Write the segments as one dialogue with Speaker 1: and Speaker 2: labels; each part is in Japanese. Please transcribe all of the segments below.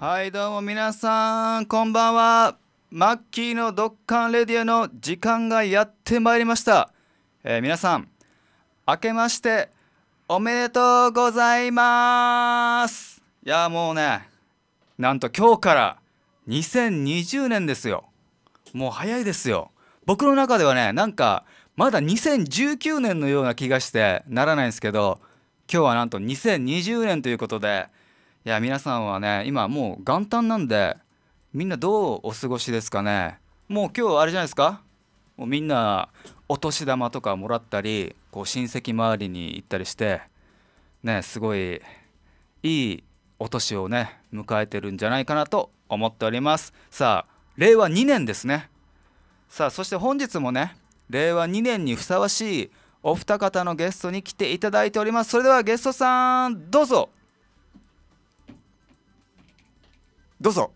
Speaker 1: はいどうも皆さんこんばんはマッキーのドッカンレディアの時間がやってまいりました、えー、皆さん明けましておめでとうございますいやもうねなんと今日から2020年ですよもう早いですよ僕の中ではねなんかまだ2019年のような気がしてならないんですけど今日はなんと2020年ということでいや皆さんはね今もう元旦なんでみんなどうお過ごしですかねもう今日あれじゃないですかもうみんなお年玉とかもらったりこう親戚周りに行ったりしてねすごいいいお年をね迎えてるんじゃないかなと思っておりますさあ令和2年ですねさあそして本日もね令和2年にふさわしいお二方のゲストに来ていただいておりますそれではゲストさんどうぞ
Speaker 2: どうぞ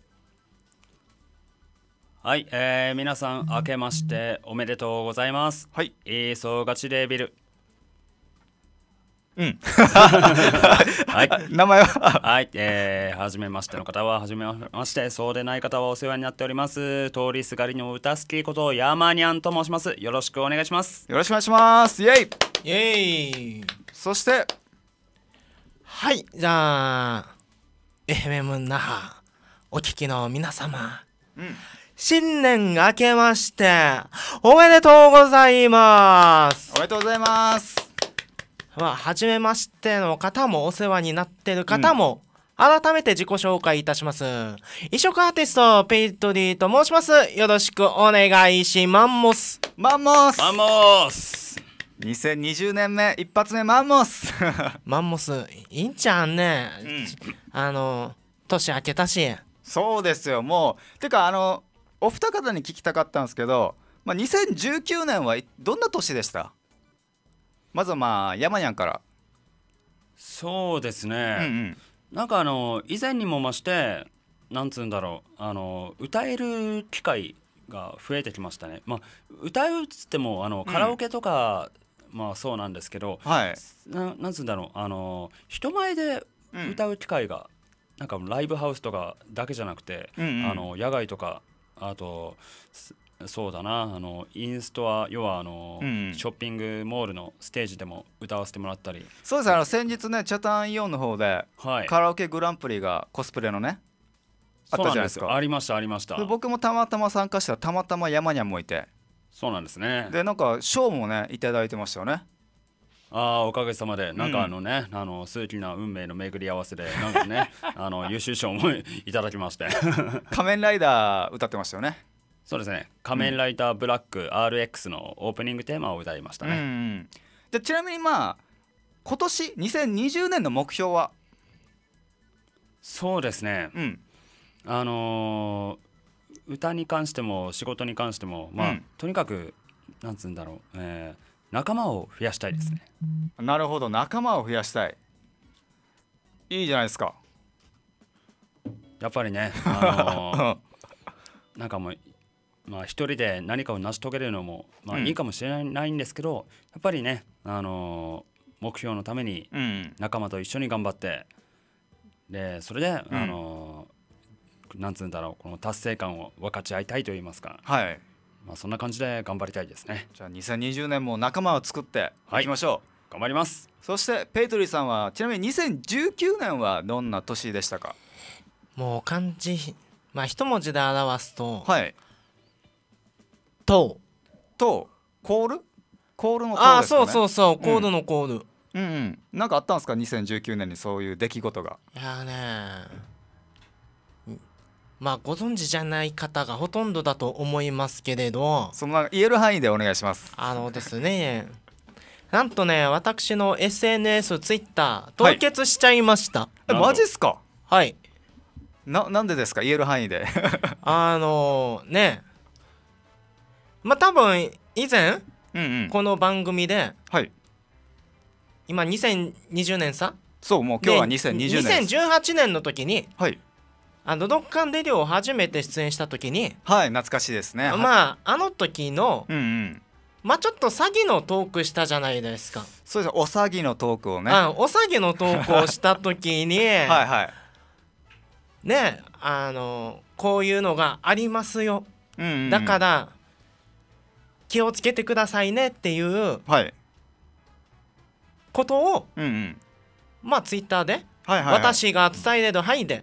Speaker 2: はい、えー、皆さん明けましておめでとうございますはいいそうがちデビル
Speaker 1: うん は
Speaker 2: い、名前ははい、えー、初めましての方は初めましてそうでない方はお世話になっております通りすがりの歌好きことヤマニャンと申しますよろしくお願いします
Speaker 3: よろしくお願いしますイエイイエイそしてはいじゃあエヘメムナハお聞きの皆様、うん、新年明けましておめでとうございますおめでとうございますまあ初めましての方もお世話になってる方も、うん、改めて自己紹介いたします。異色アーティスト、ペイトリーと申します。よろしくお願いしマンモス。マンモスマンモス2020年目一発目マンモスマンモスいいんちゃんね、うん、あの年明けたしそうですよもうてかあのお二方に聞きたかったんで
Speaker 1: すけど、まあ、2019年はどんな年でしたまずはまあ山にゃんからそうですね、うんうん、なんかあの以前に
Speaker 2: も増してなんつうんだろうあの歌える機会が増えてきましたね、まあ、歌うっつってもあのカラオケとか、うん、まあそうなんですけど、はい、ななんつうんだろうあの人前で歌う機会がなんかライブハウスとかだけじゃなくて、うんうん、あの野外とかあとそうだなあのインストア要はあの、うん、ショッピングモールのステージでも歌
Speaker 1: わせてもらったりそうですあの先日ねチャタンイオンの方で、はい、カラオケグランプリがコスプレのね
Speaker 2: あったじゃないですかあ
Speaker 1: りましたありました僕もたまたま参加したたまたま山にゃんもいてそうなんですねでなんか賞もね頂いてましたよねあ
Speaker 2: あおかげさまでなんかあのね、うん、あの数奇な運命の巡り合わせでなんかね あの優秀賞もいただきまして 仮面ライダー歌ってましたよねそうですね仮面ライダーブラック RX のオープニングテーマを歌いました
Speaker 1: ね、うじゃちなみにまあ今年2020年の目標はそうで
Speaker 2: すね、うん、あのー、歌に関しても仕事に関してもまあ、うん、とにかくなんつうんだろう、えー、仲間を増やしたいですねなるほど仲間を増やしたいいいじゃないですかやっぱりねあの なんかもうまあ、一人で何かを成し遂げるのも、まあ、いいかもしれないんですけど、うん、やっぱりね、あの目標のために仲間と一緒に頑張って、でそれで、うん、あのなんつうんだろうこの達成感を分かち合いたいと言いますか、はい、
Speaker 1: まあ、そんな感じで頑張りたいですねじゃあ2020年も仲間を作っていきましょう、はい、頑張りますそしてペイトリーさんはちなみに2019年はどんな年でしたか
Speaker 3: もう漢字まあ一文字で表すとはい「と」とコールコールのコール、ね、あそうそうそうコールのコー
Speaker 1: ル、うん、うんなんかあったんですか2019年にそういう出来事が
Speaker 3: いやねまあ、ご存知じゃない方がほとんどだと思いますけれどそ言える範囲でお願いしますあのですねなんとね私の SNS ツイッター凍結しちゃいました、はい、マジっすかはいななんでですか言える範囲で あのねまあ多分以前、うんうん、この番組で、はい、今2020年さそうもう今日は2020年2018年の時に、はい、あのドッカンデデを初めて出演した時にはい懐かしいですねまああの時の、うんうん、まあちょっと詐欺のトークしたじゃないですかそうですお
Speaker 1: 詐欺のトークをねお
Speaker 3: 詐欺のトークをした時に はいはいねあのこういうのがありますよ、うんうんうん、だから気をつけてくださいねっていう、はい、ことを、うんうん、まあツイッターで、はいはいはい、私が伝えれる範囲で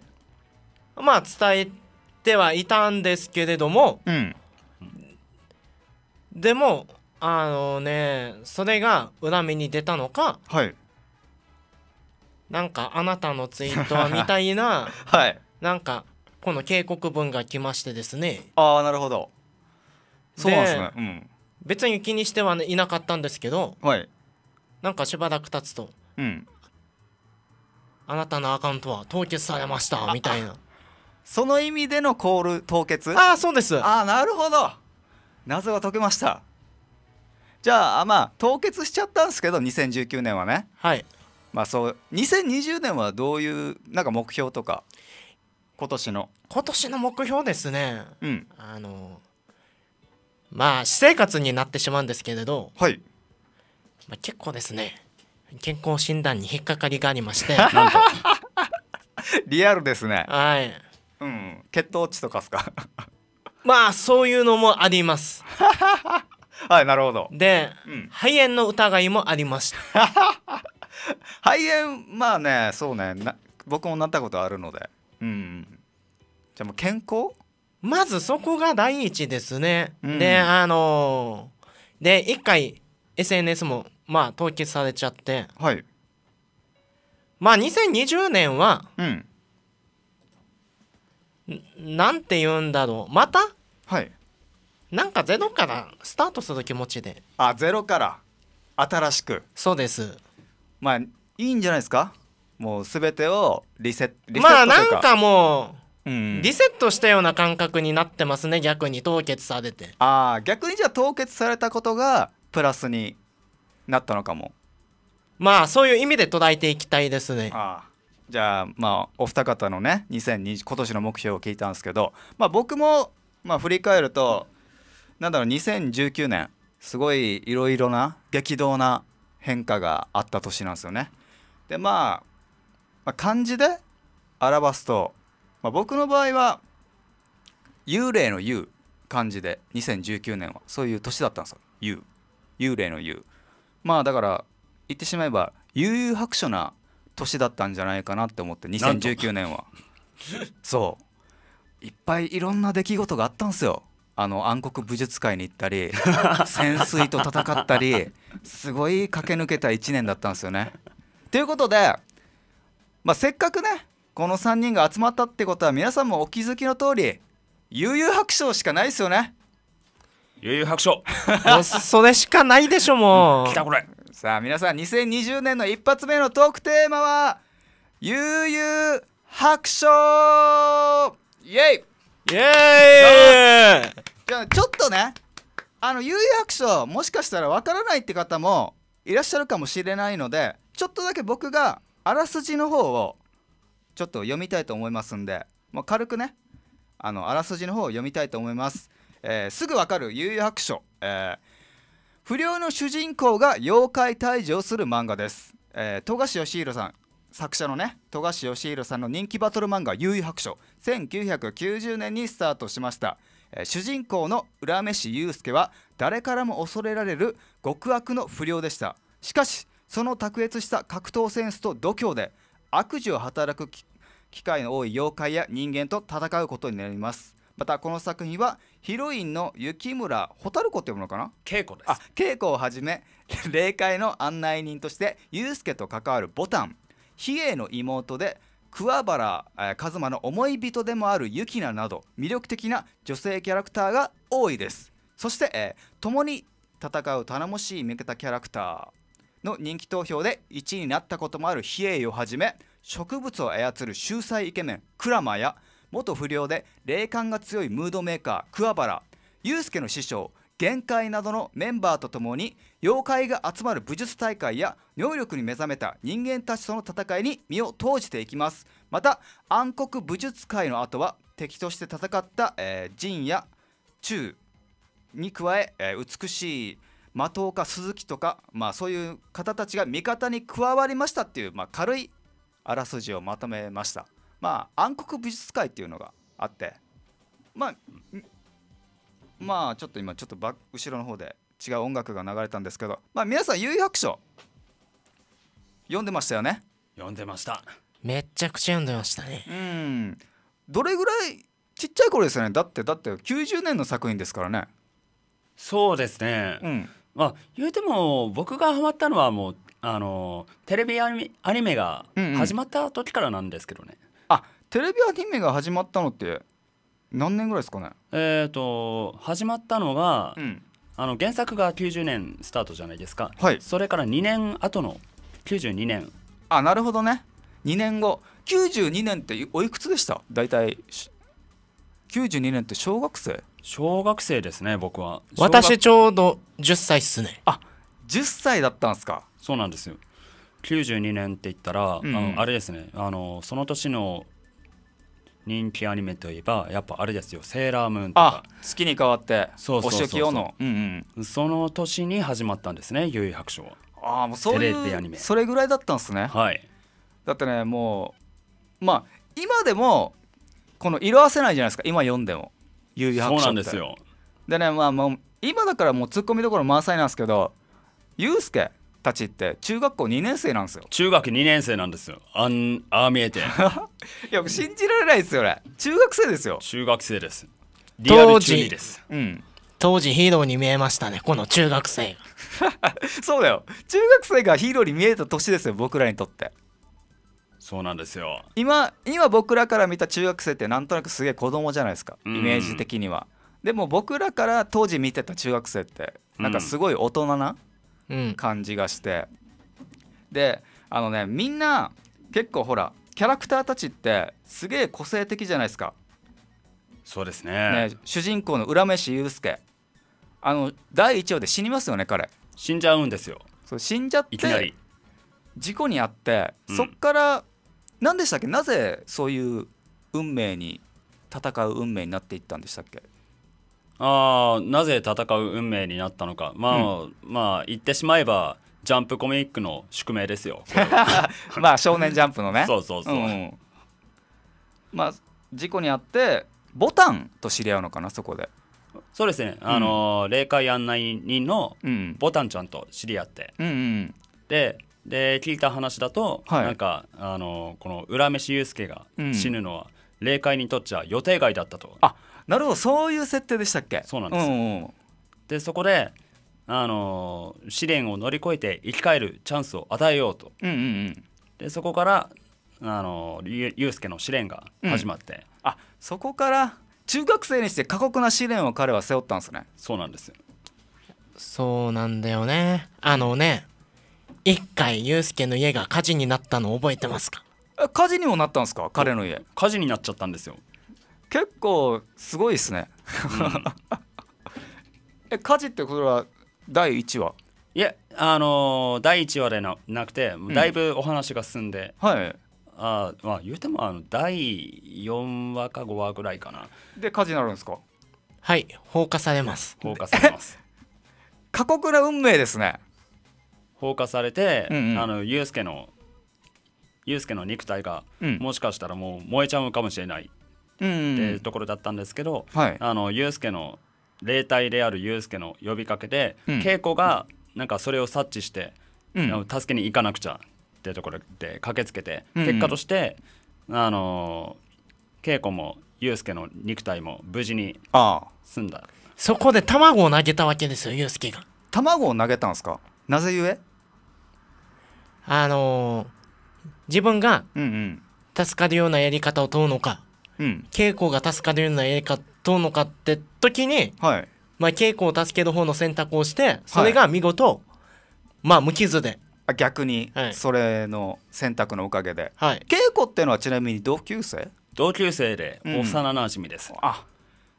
Speaker 3: まあ伝えてはいたんですけれども、うん、でもあのねそれが恨みに出たのか、はい、なんかあなたのツイートはみたいな、はい、なんかこの警告文が来ましてですねああなるほどそうなんですね、うん、別に気にしてはいなかったんですけど、はい、なんかしばらく経つと、うん、あなたのアカウントは凍結されましたみたいなその意味での
Speaker 1: コール凍結ああそうですああなるほど謎が解けましたじゃあまあ凍結しちゃったんですけど2019年はねはいまあそう2020年はどういうなんか目標とか今年の
Speaker 3: 今年の目標ですねうんあのまあ私生活になってしまうんですけれどはい、まあ、結構ですね健康診断に引っかかりがありまして リアルですねはいうん、血糖値とかすか まあそういうのもあります はいなるほどで、うん、肺炎の疑いもありました
Speaker 1: 肺炎まあねそうね僕もなったことあるのでう
Speaker 3: んじゃあもう健康まずそこが第一ですね、うん、であのー、で一回 SNS もまあ凍結されちゃってはいまあ2020年は、うんなんて言うんだろうまたはいなんかゼロからスタートする気持ちであゼロから新しくそうです
Speaker 1: まあいいんじゃないですかもう全てをリセリセットとまあなんかもう、うん、リ
Speaker 3: セットしたような感覚になってますね逆に凍結されてあ
Speaker 1: あ逆にじゃあ凍結されたことがプラスに
Speaker 3: なったのかもまあそういう意味で捉えていきたいですねああ
Speaker 1: じゃあまあお二方のね2020今年の目標を聞いたんですけど、
Speaker 3: まあ、僕もまあ振り返るとな
Speaker 1: んだろう2019年すごいいろいろな激動な変化があった年なんですよね。でまあ、まあ、漢字で表すと、まあ、僕の場合は幽霊の幽漢字で2019年はそういう年だったんですよ幽幽霊の幽まあだから言ってしまえば悠々白書な年だったんじゃないかなって思って2019年はそういっぱいいろんな出来事があったんですよあの暗黒武術界に行ったり 潜水と戦ったりすごい駆け抜けた1年だったんですよね。ということで、まあ、せっかくねこの3人が集まったってことは皆さんもお気づきの通り悠々白書しかないですよね。悠々白書それしかないでしょもう。来たこれさあ皆さん2020年の一発目のトークテーマは「悠々白書」イエイイエーイじゃあちょっとねあの悠々白書もしかしたらわからないって方もいらっしゃるかもしれないのでちょっとだけ僕があらすじの方をちょっと読みたいと思いますんで、もう軽くねあのあらすじの方を読みたいと思います、えー、すぐわかる悠々白書、えー不良の主人公が妖怪退治をする漫画です、えー、富樫義弘さん作者のね富樫義弘さんの人気バトル漫画「優遊白書」1990年にスタートしました、えー、主人公の浦目氏祐介は誰からも恐れられる極悪の不良でしたしかしその卓越した格闘センスと度胸で悪事を働く機会の多い妖怪や人間と戦うことになりますまたこの作品はヒロインの雪村蛍子って読むのかな稽古ですあ稽古をはじめ 霊界の案内人としてスケと関わるボタン比叡の妹で桑原一馬の思い人でもある雪菜など魅力的な女性キャラクターが多いですそして、えー、共に戦う頼もしい味方キャラクターの人気投票で1位になったこともある比叡をはじめ植物を操る秀才イケメンクラマや元不良で霊感が強いムードメーカー桑原祐介の師匠限界などのメンバーと共に妖怪が集まる武術大会や能力に目覚めた人間たちとの戦いに身を投じていきますまた暗黒武術界の後は敵として戦った、えー、陣や中に加ええー、美しい的岡鈴木とか、まあ、そういう方たちが味方に加わりましたっていう、まあ、軽いあらすじをまとめました。まあ、暗黒美術界っていうのがあってまあまあちょっと今ちょっとバ後ろの方で違う音楽が流れたんですけどまあ皆さん「有遊白書」読んでましたよね読んでまし
Speaker 3: ためっちゃくちゃ読んでましたねうん
Speaker 1: どれぐらいちっちゃい頃ですよねだってだって90年の作品ですからねそうですねうんまあ言うても僕がハマったのはもうあの
Speaker 2: テレビアニメが始まった時からなんですけどね、うんうあテレビアニメ
Speaker 1: が始まったのって何年ぐらいですかね
Speaker 2: えっ、ー、と始まったのが、うん、あの原作が90年スタートじゃないですか、はい、それから2年後の
Speaker 1: 92年あなるほどね2年後92年っておいくつでした大体92年って小学生小学生ですね僕は
Speaker 2: 私ち
Speaker 3: ょうど10歳っすねあ
Speaker 2: 10歳だったんすかそうなんですよ92年って言ったら、うん、あのあれですねあのその年の人気アニメといえばやっぱあれですよ「セーラームーン」とか月に変わってそうそうそうの、うんうん、その年に始まったんですね「ゆい白書は」ああもうそういうそ
Speaker 1: れぐらいだったんですねはいだってねもうまあ今でもこの色あせないじゃないですか今読んでも「ゆい白書」そうなんですよでねまあもう今だからもうツッコミどころ満載なんですけどユうスケたちって中学校2年生なんですよ中学2年生なんですよあんあ見えて いや信じられないですよね中学生ですよ中学生です
Speaker 3: リアル中2ですうん当時ヒーローに見えましたねこの中学生
Speaker 1: そうだよ中学生がヒーローに見えた年ですよ僕らにとってそうなんですよ今今僕らから見た中学生ってなんとなくすげえ子供じゃないですかイメージ的には、でも僕らから当時見てた中学生ってなんかすごい大人な、うん感じがして、うん、であのねみんな結構ほらキャラクターたちってすげえ個性的じゃないですかそうですね、ね、主人公の浦飯祐介あの第1話で死にますよね彼死んじゃうんですよそう死んじゃって事故に遭って、そっから何でしたっけなぜそういう運命に戦う運命になっていったんでしたっけあなぜ戦
Speaker 2: う運命になったのかまあ、うん、まあ言ってしまえばジャンプコミックの宿命で
Speaker 1: すよ まあ少年ジャンプのねそうそうそう、うん、まあ事故にあってボタンと知り合うのかなそこでそうですね、うん、あの
Speaker 2: 霊界案内人のボタンちゃんと知り合って、うんうん、でで聞いた話だと、はい、なんかあのこの浦飯祐介が死ぬのは、霊界にとっちゃ予定外だったとあなるほどそういう設定でしたっけそうなん
Speaker 1: ですよ、うんうん、
Speaker 2: でそこであの試練を乗り越えて生き返るチャンスを与えようと、
Speaker 1: うんうんうん、
Speaker 2: でそこからあのゆうすけの試練が始まって、
Speaker 1: うん、あそこから中学生にして過酷な試練を彼は背負ったんですねそうなんですよ
Speaker 3: そうなんだよねあのね一回ゆうすけの家が火事になったの覚えてますか火事にもなったんですか彼の家火事になっちゃった
Speaker 1: んですよ結構すごいですね、うん、
Speaker 2: え火事ってことは第1話いやあのー、第1話でななくてだいぶお話が進んで、うん、はいあまあ言うてもあの第4話か5話ぐらいかなで火事になるんですかは
Speaker 3: い放火されます放火され
Speaker 2: ます 過酷な運命ですね放火されて、うんうん、あのユースケのユースケの肉体が、うん、もしかしたらもう燃えちゃうかもしれないっていうところだったんですけど、はい、あのユースケの霊体であるユースケの呼びかけで、うん、稽古がなんかそれを察知して、うん、助けに行かなくちゃっていうところで駆けつけて、うん、結果として、あの稽古もユースケの肉体も無事に済んだそこで卵を投げ
Speaker 3: たわけですよユースケが卵を投げたんですかなぜゆえあのー、自分が助かるようなやり方を問うのか、うんうん稽古が助かるのはええかどうのかって時に、はい、まあ、稽古を助ける方の選択をしてそれが見事、はい、まあ無傷で逆に
Speaker 1: それの選択のおかげで、はい、稽古っていうのはちなみに同級生同級生で幼なじみです、うん、あ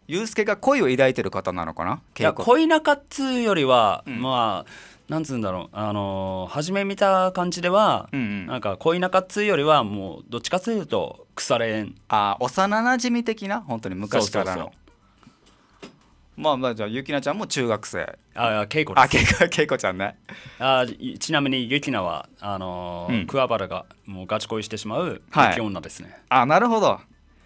Speaker 1: ユースケが恋を抱いてる方なのかないや恋
Speaker 2: 仲っつうよりは、うん、まあなんつうんだろうあのー初め見た感じでは、うんうんなんか恋仲っつうよりはもうどっちかというと腐れ縁あ幼
Speaker 1: なじみ的な本当に昔からのそ
Speaker 2: うそうまあまあじゃあゆきなちゃんも中学生ああ恵子ですけいこちゃんねあちなみにユ菜はあのーうん桑原がもうガチ恋してしまう雪女ですね、あなるほど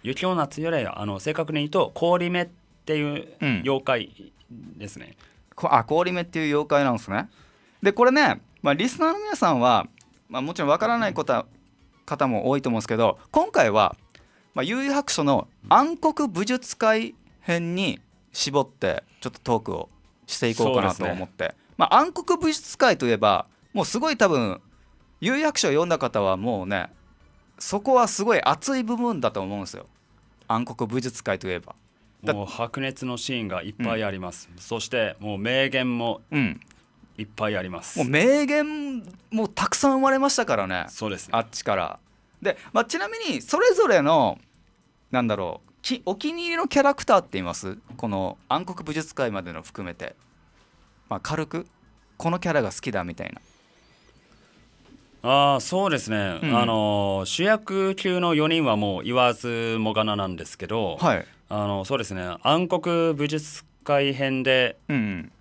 Speaker 2: 雪女つうよりはあの正確に言うと氷目っていう妖怪ですね、
Speaker 1: こあ氷目っていう妖怪なんですねでこれね、まあ、リスナーの皆さんは、まあ、もちろんわからないこと方も多いと思うんですけど今回は、まあ、悠々白書の暗黒武術会編に絞ってちょっとトークをしていこうかなと思って、ね、まあ、暗黒武術会といえばもうすごい多分悠々白書を読んだ方はもうねそこはすごい熱い部分だと思うんですよ暗黒武術会といえば。もう白熱のシーンがいっぱいあります、うん、そしてもう名言も
Speaker 2: いっぱいありま
Speaker 1: すもう名言もたくさん生まれましたからねそうです、あっちからで、まあ、ちなみにそれぞれのなんだろうきお気に入りのキャラクターって言いますこの暗黒武術界までの含めて、まあ、軽くこのキャラが好きだみたいな
Speaker 2: あそうですね、うん、あの主役級の4人はもう言わずもがななんですけど、はい、あのそうですね暗黒武術界編で、うん、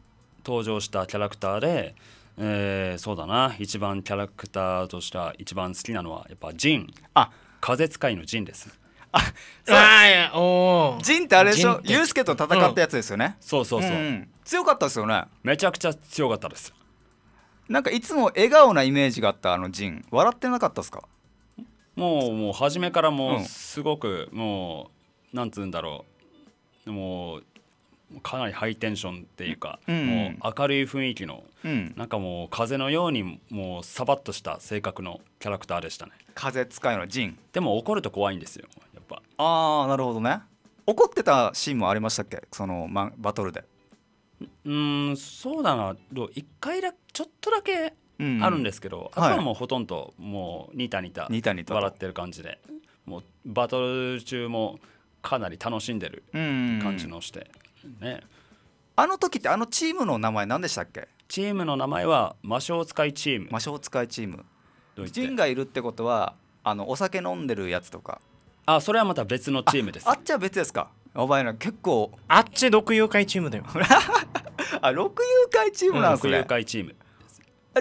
Speaker 2: 登場したキャラクターで、えー、そうだな一番キャラクターとしては一番好きなのはやっぱジンあ風使いのジンですあ
Speaker 1: そうおジンってあれでしょユースケと戦ったやつですよね、うん、そうそうそう、うん、強かったですよねめちゃくちゃ強かったですなんかいつも笑顔なイメージがあったあのジン笑ってなかったですかもうもう初めからもうすごく、も
Speaker 2: う、なんつうんだろうもうかなりハイテンションっていうか、うん、もう明るい雰囲気の、うん、なんかもう風のようにもうさばっとした性
Speaker 1: 格のキャラクターでしたね風使いのジンでも怒ると怖いんですよやっぱああなるほどね怒ってたシーンもありましたっけそのまバトルでうんそうだな一
Speaker 2: 回だちょっとだけ
Speaker 1: あるんですけど、うんうん、あとはもうほとん
Speaker 2: どもうニタニタ笑ってる感じでもうバトル中もかなり楽しんでる感じのして、うんうんね、あの時ってあのチ
Speaker 1: ームの名前何でしたっけチームの名前は魔性使いチーム魔性使いチームンがいるってことはあのお酒飲んでるやつとかあそれはまた別のチームですあっちは別ですかお前ら結構あっち独友会チームだよ あ六友会チームなんですね、うん、六会チーム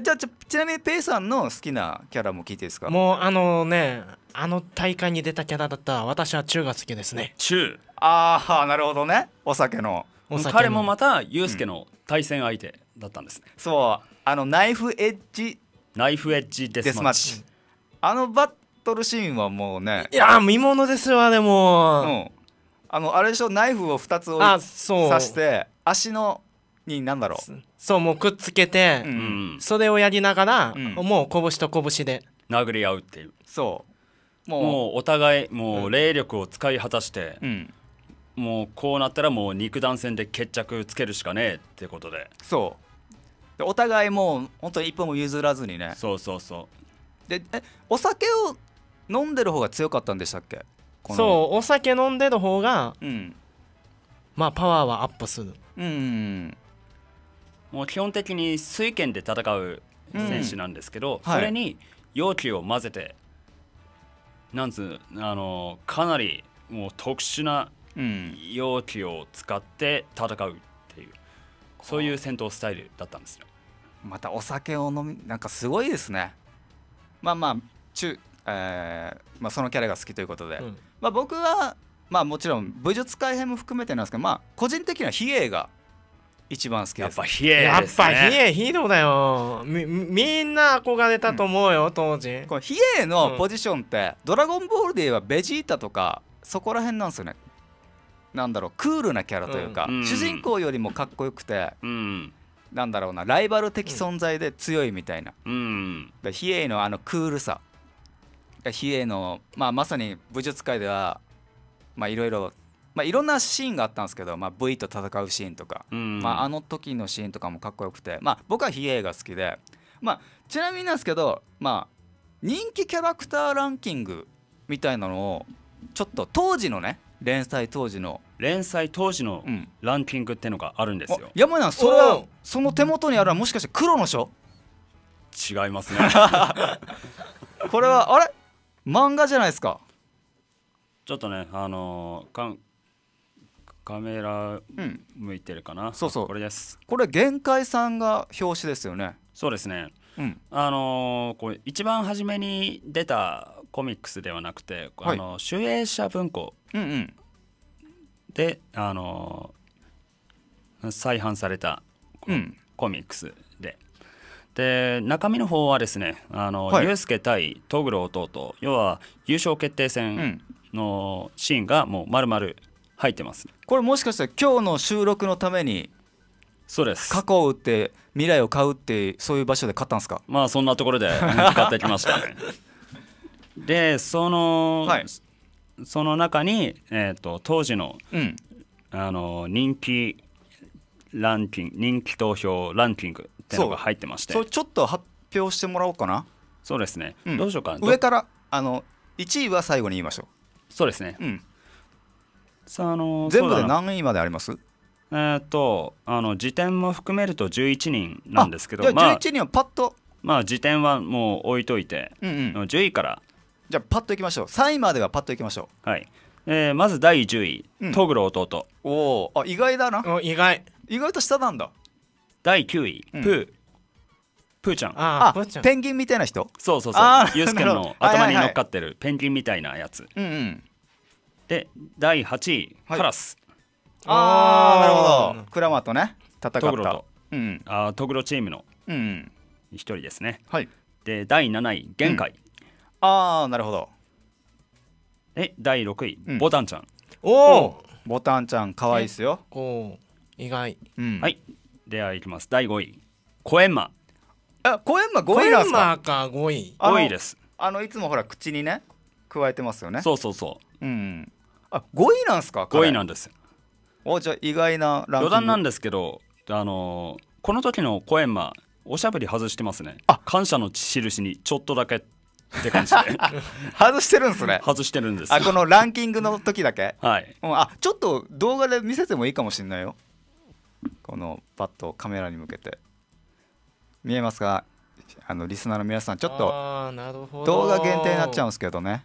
Speaker 1: じゃあちなみにペイさんの好きなキャラも聞いていいですか
Speaker 3: もうあのねあの大会に出たキャラだった私は中が好きです
Speaker 1: ね中ああなるほどねお酒の彼もまたユースケの対戦相手だったんですね、うん、そうあのナイフエッジナイフエッジデスマッチあのバトルシーンはもうねいや
Speaker 3: 見ものですわでも、うん、
Speaker 1: あのあれでしょナイフを2つ刺して足のに
Speaker 3: 何だろうそうもうくっつけて、うん、袖をやりながら、うん、もう拳と拳で
Speaker 2: 殴り合うっていうそうもうお互いもう霊力を使い果たして、うん、もうこうなったらもう肉弾戦で決着つけるしかねえってこと
Speaker 1: でそうでお互いもう本当に一歩も譲らずにねそうそうそうでえお酒を飲んでる方が強かったんでしたっけそうお酒飲んでる方が、うん、まあパワーはアップするうん、うん、
Speaker 2: もう基本的に水拳で戦う選手なんですけど、うん、それに容器を混ぜて、なんつうあのかなりもう特殊な容器を使って戦うっていうそうい
Speaker 1: う戦闘スタイルだったんですよまたお酒を飲みなんかすごいですねまあまあ中、えーまあ、そのキャラが好きということで、うん、まあ、僕はまあもちろん武術改編も含めてなんですけどまあ個人的には比叡が一番好きやっぱ比叡、ね、やっぱ比叡
Speaker 3: ヒーローだよみみんな憧れたと思うよ、うん、当時これ比叡のポジ
Speaker 1: ションって、うん、ドラゴンボールで言えばベジータと
Speaker 3: かそこら辺
Speaker 1: なんですよねなんだろうクールなキャラというか、うん、主人公よりもかっこよくて、うん、なんだろうなライバル的存在で強いみたいな、うん、で比叡のあのクールさ比叡の、まあ、まさに武術界ではいろいろいろんなシーンがあったんですけど、まあ、V と戦うシーンとか、まあ、あの時のシーンとかもかっこよくて、まあ、僕は比叡が好きで、まあ、ちなみになんですけど、まあ、人気キャラクターランキングみたいなのをちょっと当時のね連載当時の連載当時のランキングってのがあるんですよ、山んそれはその手元にあるのはもしかして黒の書違いますね これはあれ漫画じゃないですか
Speaker 2: ちょっとねあのー、かんカメラ向いてるかな、うん、そうそうこれですこれさんが表紙ですよねそうですね、うん、あのー、これ一番初めに出たコミックスではなくて、はい、あの集英者文庫、うんうんであの再販されたコミックスで、で中身の方はですねあの、はい、ユースケ対戸黒弟要は優勝決定戦のシーンがもう
Speaker 1: 丸々入ってます、これもしかしたら今日の収録のためにそうです過去を売って未来を買うってそういう場所で買ったんですかまあそんなところで買ってきましたね でその、はい、その中に、え
Speaker 2: ーと、当時のうん、あの人気ランキング人気投票ランキングってのが入ってましてそれちょっと発表してもらおうかなそうですね、
Speaker 1: うん、どうしようか上からあの1位は最後に言いましょうそうですね、うん、さああの全部で何位までありますえー、っとあの辞典も
Speaker 2: 含めると11人なんですけどあじゃあ11
Speaker 1: 人はパッと、
Speaker 2: まあ、まあ辞典はもう置いといて、
Speaker 1: うんうん、10位からじゃあパッといきましょう3位まではパッといきましょうはいえー、まず第10位、トグロ弟おおあ意外だな意外意外と下なんだ第9位、うんプープーちゃんああーっちゃんペンギンみたいな人そうそうそう
Speaker 2: ユースケの頭に乗っかってるペンギンみたいなやつうんうんで第8位、はい
Speaker 1: カラスああなるほどクラマとね戦ったトグロとうん
Speaker 2: あトグロチームのうん一人ですねはいで第7位玄界、ああなるほどえ第6位、ボタンちゃん、おお
Speaker 1: ボタンちゃん可
Speaker 2: 愛いっすよ、
Speaker 3: お意外
Speaker 1: は
Speaker 2: いでは
Speaker 1: いきます第5位コエンマ
Speaker 3: あコエンマ5位なんすか5位あ5位で
Speaker 1: すあのいつもほら口にね加えてますよねそうそうそううんあ5位なんすかう5位なんですおじゃ意外なランキング余談なんですけど
Speaker 2: あのこの時のコエンマおしゃべり外してますねあ感謝の印にちょっとだけってって感じで 外してるんですね外してるんですあこ
Speaker 1: のランキングの時だけはい、あちょっと動画で見せてもいいかもしれないよこのパッとカメラに向けて見えますかあのリスナーの皆さんちょっ
Speaker 3: と動画限定になっちゃうんで
Speaker 1: すけどね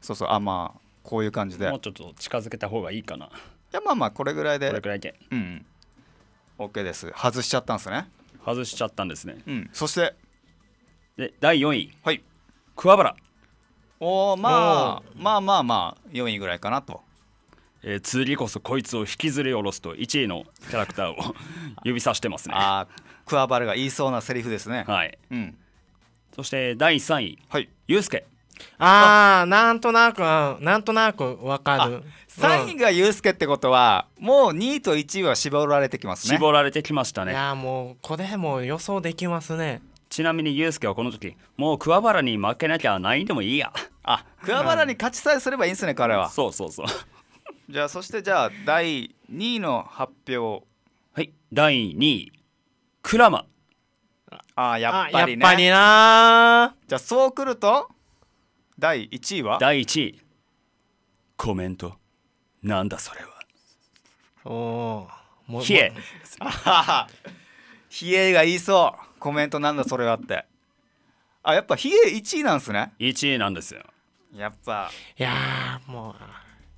Speaker 1: そうそうあまあこういう感じでもうちょっと近づけた方がいいかないやまあまあこれぐらいでこれぐらいでうん OK です外しちゃったんですね外しちゃったんですね、うん、そしてで第4位はい桑原おおまあまあまあまあ4位ぐらいかなと。
Speaker 2: えー、次こそこいつを引きずり下ろすと1位のキャラクターを 指さし
Speaker 3: てますねああ桑原が言いそうなセリフですねはい、うん、そして第3位、はい、ゆうああなんとなくなんとなくわかる3位
Speaker 1: がユースケってことは、うん、もう2位と1位は絞られてきますね絞られてきまし
Speaker 2: たねい
Speaker 3: やもうこれも予想できますね
Speaker 2: ちなみにユうスケはこの時もう桑原に負けなきゃ何でもいいやあ桑原に勝ちさえすればいいんすね彼はそうそうそう
Speaker 1: じゃあそしてじゃあ第2位の発表はい第2位クラマあやっぱりねやっぱりなじゃあそうくると第1位は第1位コメント
Speaker 2: なんだそれは
Speaker 3: おお冷え
Speaker 1: 冷えが言いそうコメントなんだそれはってあやっぱヒゲ1位なんすね1位なんですよやっぱいやも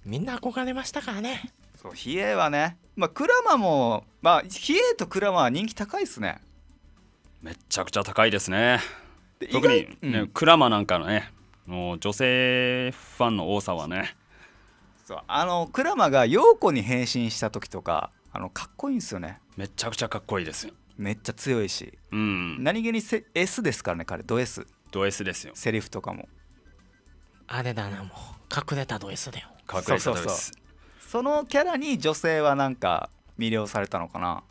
Speaker 1: うみん
Speaker 3: な憧れましたからねそう
Speaker 1: ヒエはねまあクラマもまあヒエとクラマは人気高いですねめちゃくち
Speaker 2: ゃ高いですね特にね、うん、クラマなんかのねもう女性ファンの多さはね
Speaker 1: そうあのクラマが陽子に変身した時とかあのかっこいいんですよねめちゃくちゃかっこいいですよめっちゃ強いし、うん、何気に S ですからね彼ド S ド S ですよセリフとかも
Speaker 3: あれだなもう隠れたド S だよ隠れたド S そうそうそう
Speaker 1: そのキャラに女性はなんか魅了されたのかな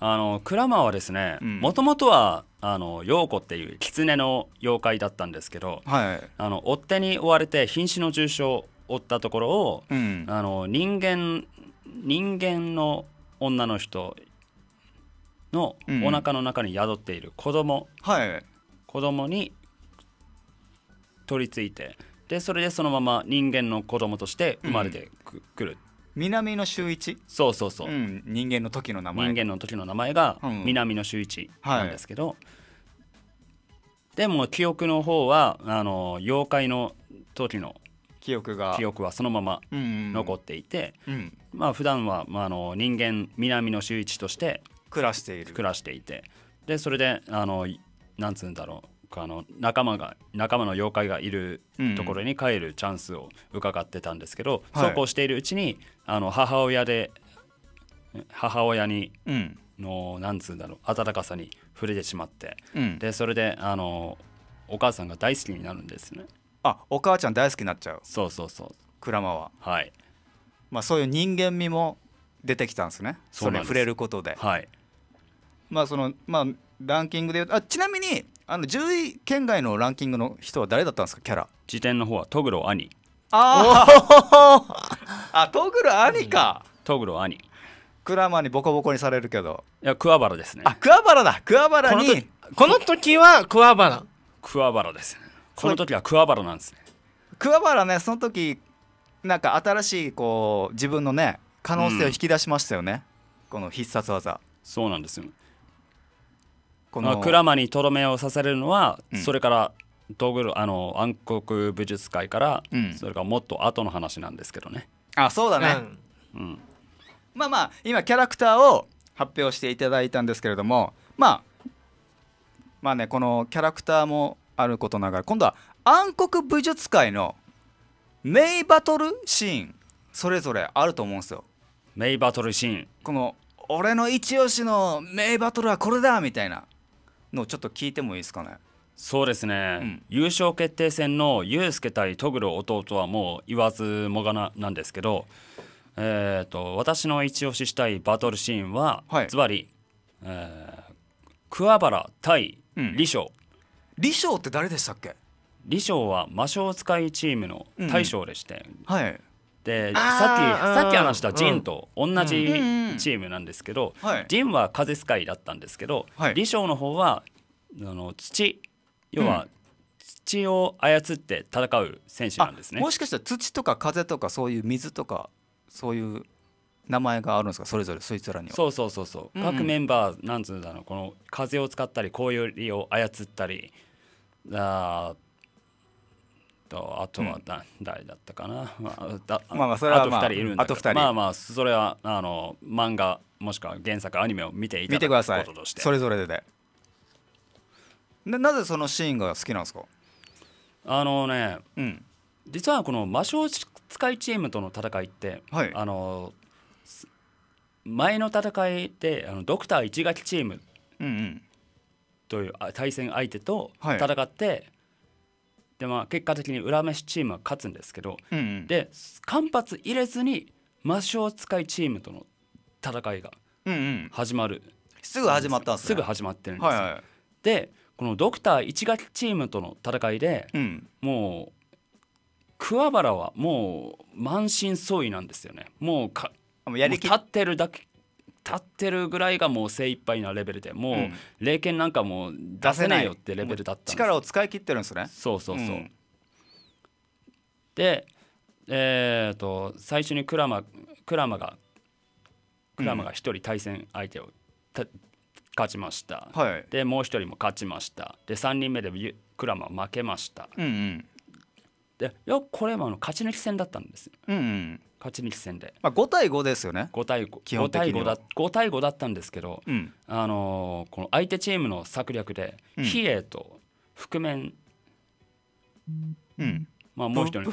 Speaker 2: あのクラマーはですねもともとはあの陽子っていう狐の妖怪だったんですけど、はい、あの追っ手に追われて瀕死の重傷を負ったところを、うん、あの人間人間の女の人のお腹の中に宿っている子供、はい子供に取り付いてでそれでそのまま人間の子供として生まれてく,、る南の周一そうそうそう、うん人間の時の名前人間の時の名前が南の周一なんですけど、でも記憶の方はあの妖怪の時の記憶が記憶はそのまま残っていて、うんまあ普段はまああの人間南の周一として暮らしている暮らしていてでそれであのなんつうんだろうあの仲間が仲間の妖怪がいるところに帰るチャンスを伺ってたんですけど、うん、そうこうしているうちに、はい、あの母親で母親に、うん、のなんつうんだろう温かさに触れてしまって、うん、でそれであのお母
Speaker 1: さんが大好きになるんですねあお母ちゃん大好きになっちゃうそうそうそうクラマははいまあそういう人間味も出てきたんですねそれ触れることではいまあそのまあランキングでいうとあちなみにあの10位圏外のランキングの人は誰だったんですかキャラ辞点の方はトグロ兄あ あトグロ兄か、トグロ兄クラマにボコボコにされるけどいや桑原ですねあ桑原だ桑原にこの時は桑原桑原ですこの時は桑原なんですね桑原ねその時なんか新しいこう自分のね可能性を引き出しましたよね、うん、この必殺技そう
Speaker 2: なんですよこの鞍馬にとどめをさせるのは、うん、それからドグルあの暗黒武術界から、うん、それからもっと後の話なんですけどね
Speaker 1: あそうだね、うん、うん、まあまあ今キャラクターを発表していただいたんですけれどもまあまあねこのキャラクターもあることながら今度は暗黒武術界のメイバトルシーンそれぞれあると思うんですよメイバトルシーンこの俺の一押しのメイバトルはこれだみたいなのちょっと聞いてもいいですかねそうですね、う
Speaker 2: ん、優勝決定戦のユースケ対トグル弟はもう言わずもがななんですけど、えーと、私の一押ししたいバトルシーンは、はい、りバリ、えー、桑原対李翔、うん、李翔って誰でしたっけ李翔は魔性使いチームの大将でして、うんはい、でさっきさっき話したジンと同じチームなんですけど、ジンは風スカイだったんですけど、はい、李翔の方はあの土要は、
Speaker 1: 土を操って戦う選手なんですね、うん、もしかしたら土とか風とかそういう水とかそういう名前があるんですかそれぞれそいつらにはそうそうそうそう、うんうん、各メン
Speaker 2: バーなんつうんだろうこの風を使ったり氷を操ったりあとあとはうん、誰だったかな、まあ、だまあまあそれは、まあ、あと2人いるんだけど、まあ、まあそれはあの漫画もしくは原作アニメを見ていただくことと
Speaker 1: してそれぞれででなぜそのシーンが好きなんですかあのね、うん、実はこの魔性使いチームとの戦
Speaker 2: いって、はい、あの前の戦いであのドクター一垣チームという対戦相手と戦って、うんうんでまあ結果的に裏飯チームは勝つんですけど、うんうん、で間髪入れずに魔性使いチームとの戦いが始まる、うんうん、すぐ始まったんです、ね、すぐ始まってるんです、はいはい、でこのドクター一垣チームとの戦いで、うん、もう桑原はもう満身創痍なんですよねもうかもうやりき立ってるだけ立ってるぐらいがもう精一杯なレベルでもう、霊剣なんかもう出せないよってレベルだった力を使い切ってるんですねそうそうそう、うん、でえーと、最初にクラマクラマがクラマが1人対戦相手を、勝ちました、はい、でもう1人も勝ちましたで3人目でクラマ負けました、うんうん、でよくこれはあの勝ち抜き戦だったんですよ、うんうん勝ち抜き戦で、
Speaker 1: まあ、5対5ですよね5対 5, 基本的には 5, 対 5, だ
Speaker 2: 5対5だったんですけど、うん、あのー、この相手チームの策略で、うん、比叡と覆面、
Speaker 3: うん、まあ、もう一人の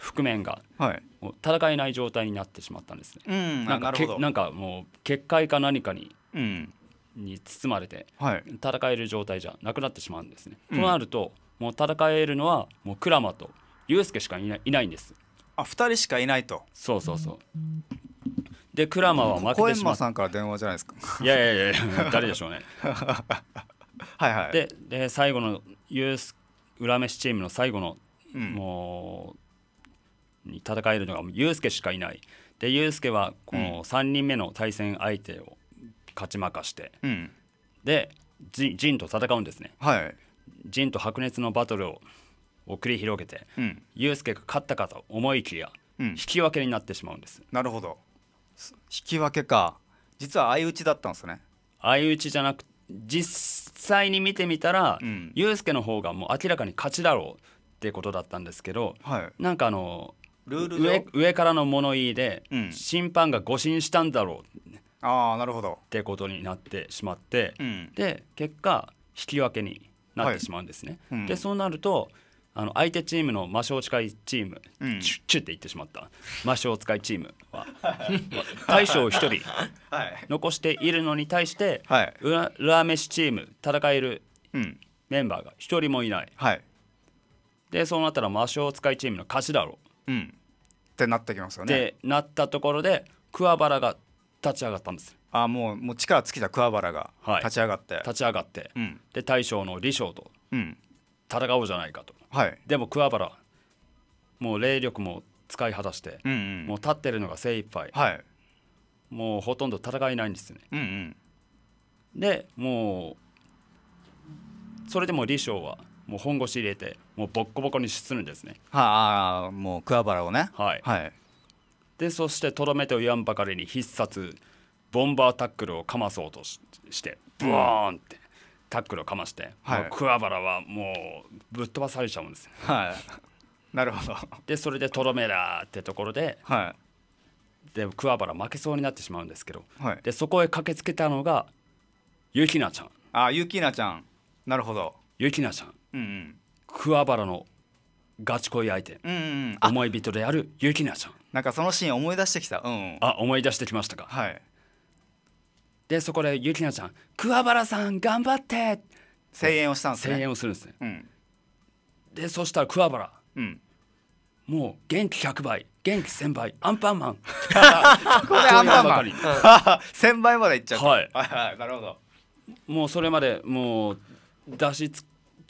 Speaker 2: 覆面が、はい、もう戦えない状態になってしまったんですね。うん、なんかなんかもう結界か何かに、うん、に包まれて、はい、戦える状態じゃなくなってしまうんですね。うん、となるともう戦えるのはもうクラマとユウスケしかいないいないんです。あ2人しかいないとそうそうそうでクラマは負けてしまさんから電話じゃないですかいやいやいや誰でしょうね はいはいでで最後のユース裏飯チームの最後の、うん、もうに戦えるのがユースケしかいないでユースケはこの3人目の対戦相手を勝ち負かして、うん、でジンと戦うんですね、はい、ジンと白熱のバトルをを繰り広げて、うん、ユースケが勝ったかと思いきや、うん、引き分けになってしまうんですなるほど引き分けか実は相打ちだったんですね相打ちじゃなく実際に見てみたら、うん、ユースケの方がもう明らかに勝ちだろうってことだったんですけど、はい、なんかあのルール上上からの物言いで、うん、審判が誤審したんだろうあなるほどってことになってしまって、うん、で結果引き分けになってしまうんですね。はいうん、でそうなるとあの相手チームの魔性使いチーム、うん、チュッチュって言ってしまった魔性使いチームは
Speaker 1: 大将を1人
Speaker 2: 残しているのに対して、はい、裏裏飯チーム戦えるメンバーが1人もいない、はい、でそうなったら魔性使いチームの勝ちだろう、うん、ってなってきますよねなったところで桑原が立ち上がったんですあもうもう力尽きた桑原が立ち上がって、はい、立ち上がって、うん、で大将の李将と、うん、戦おうじゃないかと、はい、でも桑原もう霊力も使い果たして、うんうん、もう立ってるのが精一杯、はい、もうほとんど戦いないんですね、うんうん、でもうそれでも李将はもう本腰入れてもうボッコボコにするんですね
Speaker 1: はあもう桑原をねはい、はい、
Speaker 2: でそしてとどめておやんばかりに必殺ボンバータックルをかまそうとしてブワーンってタックルをかまして、はい、桑原はもうぶっ飛ばされちゃうんです、はい、なるほどでそれでとどめだってところで,、はい、で桑原負けそうになってしまうんですけど、はい、でそこへ駆けつけたのがゆきなちゃんあゆきなちゃんなるほどゆきなちゃん、うんうん、桑原のガチ恋相手、うんうん、思い人であるゆきなちゃんなんかそのシーン思い出してきた、うん、うん、あ思い出してきましたかはいでそこでゆきなちゃん「桑原さん頑張って!」声援をしたんですね声援をするんですね、うん、でそしたら桑原、うん、もう元気100倍元気1000倍アンパンマンこ
Speaker 3: れアンパンマン1000
Speaker 2: 倍までいっちゃうはいなるほどもうそれまでもう出し尽